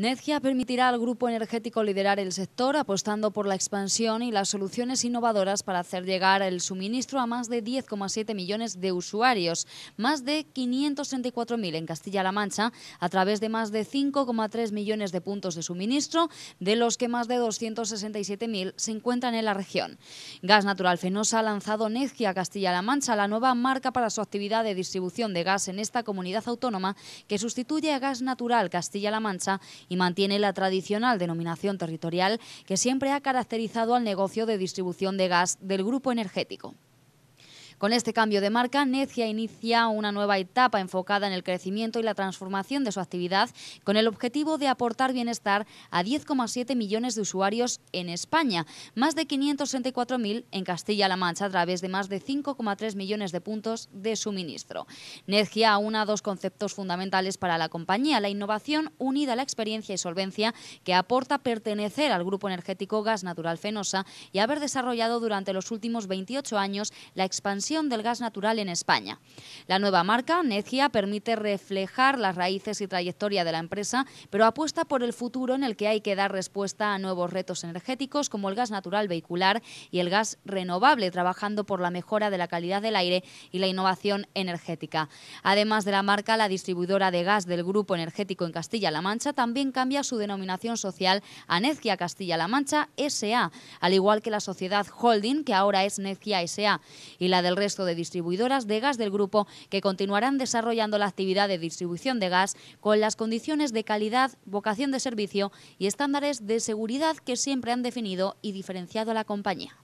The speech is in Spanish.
Nedgia permitirá al grupo energético liderar el sector apostando por la expansión y las soluciones innovadoras para hacer llegar el suministro a más de 10,7 millones de usuarios, más de 534.000 en Castilla-La Mancha, a través de más de 5,3 millones de puntos de suministro, de los que más de 267.000 se encuentran en la región. Gas Natural Fenosa ha lanzado Nedgia Castilla-La Mancha, la nueva marca para su actividad de distribución de gas en esta comunidad autónoma, que sustituye a Gas Natural Castilla-La Mancha y mantiene la tradicional denominación territorial que siempre ha caracterizado al negocio de distribución de gas del grupo energético. Con este cambio de marca, Necia inicia una nueva etapa enfocada en el crecimiento y la transformación de su actividad con el objetivo de aportar bienestar a 10,7 millones de usuarios en España, más de 564.000 en Castilla-La Mancha a través de más de 5,3 millones de puntos de suministro. Necia aúna dos conceptos fundamentales para la compañía, la innovación unida a la experiencia y solvencia que aporta pertenecer al grupo energético Gas Natural Fenosa y haber desarrollado durante los últimos 28 años la expansión del gas natural en España. La nueva marca, Necia, permite reflejar las raíces y trayectoria de la empresa, pero apuesta por el futuro en el que hay que dar respuesta a nuevos retos energéticos como el gas natural vehicular y el gas renovable, trabajando por la mejora de la calidad del aire y la innovación energética. Además de la marca, la distribuidora de gas del grupo energético en Castilla-La Mancha también cambia su denominación social a Necia Castilla-La Mancha SA, al igual que la sociedad holding que ahora es Necia SA y la del resto de distribuidoras de gas del grupo que continuarán desarrollando la actividad de distribución de gas con las condiciones de calidad, vocación de servicio y estándares de seguridad que siempre han definido y diferenciado a la compañía.